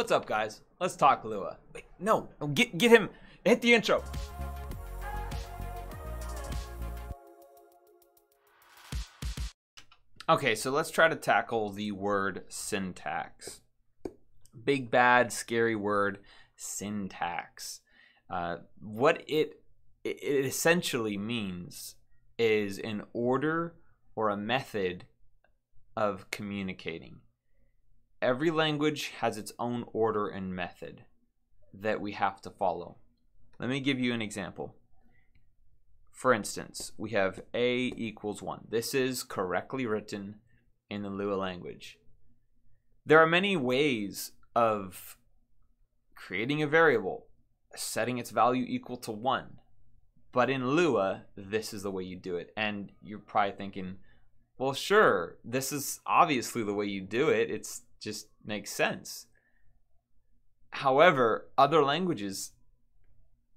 What's up, guys? Let's talk Lua. Wait, no, get, get him. Hit the intro. Okay, so let's try to tackle the word syntax. Big, bad, scary word, syntax. Uh, what it, it essentially means is an order or a method of communicating every language has its own order and method that we have to follow. Let me give you an example. For instance, we have A equals 1. This is correctly written in the Lua language. There are many ways of creating a variable, setting its value equal to 1. But in Lua, this is the way you do it. And you're probably thinking, well, sure, this is obviously the way you do it. It's just makes sense. However, other languages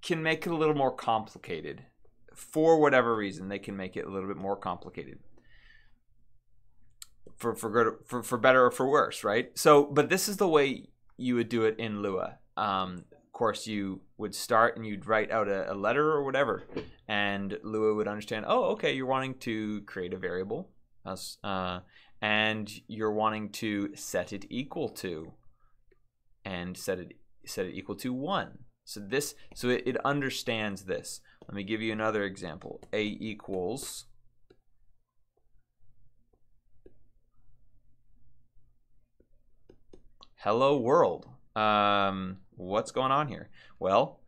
can make it a little more complicated. For whatever reason, they can make it a little bit more complicated. For for good for, for better or for worse, right? So, but this is the way you would do it in Lua. Um, of course, you would start and you'd write out a, a letter or whatever, and Lua would understand. Oh, okay, you're wanting to create a variable, uh, and you're wanting to set it equal to and set it set it equal to 1. So this so it, it understands this. Let me give you another example. A equals hello world. Um, what's going on here? Well,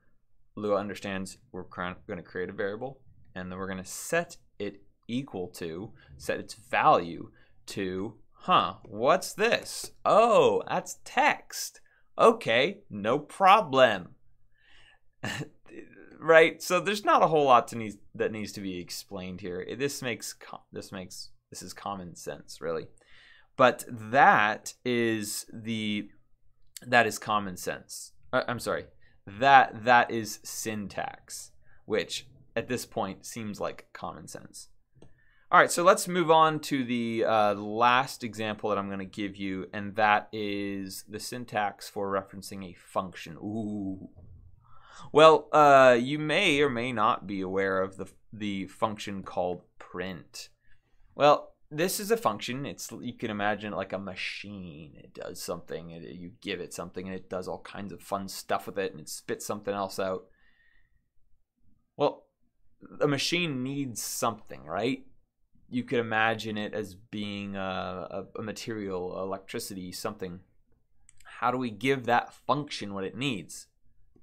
Lua understands we're going to create a variable and then we're going to set it equal to, set its value to, huh, what's this? Oh, that's text. Okay, no problem. right? So there's not a whole lot to need, that needs to be explained here. This makes this makes this is common sense, really. But that is the that is common sense. Uh, I'm sorry. That that is syntax, which at this point seems like common sense. All right, so let's move on to the uh, last example that I'm going to give you, and that is the syntax for referencing a function. Ooh. Well, uh, you may or may not be aware of the, the function called print. Well, this is a function. It's you can imagine it like a machine. It does something. you give it something, and it does all kinds of fun stuff with it, and it spits something else out. Well, a machine needs something, right? you could imagine it as being a, a, a material, electricity, something. How do we give that function what it needs?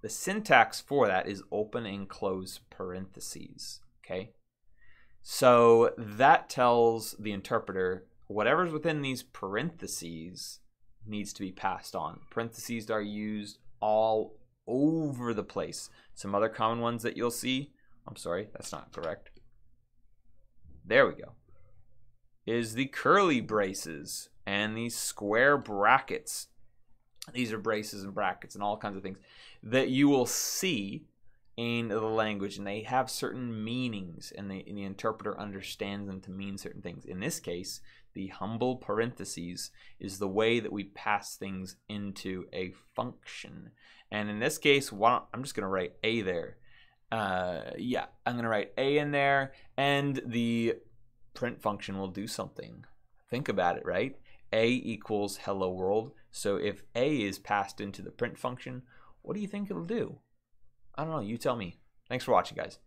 The syntax for that is open and close parentheses, okay? So that tells the interpreter whatever's within these parentheses needs to be passed on. Parentheses are used all over the place. Some other common ones that you'll see, I'm sorry, that's not correct. There we go. Is the curly braces and these square brackets. These are braces and brackets and all kinds of things that you will see in the language, and they have certain meanings, and, they, and the interpreter understands them to mean certain things. In this case, the humble parentheses is the way that we pass things into a function. And in this case, I'm just going to write a there uh, yeah, I'm going to write a in there and the print function will do something. Think about it, right? a equals hello world. So if a is passed into the print function, what do you think it'll do? I don't know. You tell me. Thanks for watching, guys.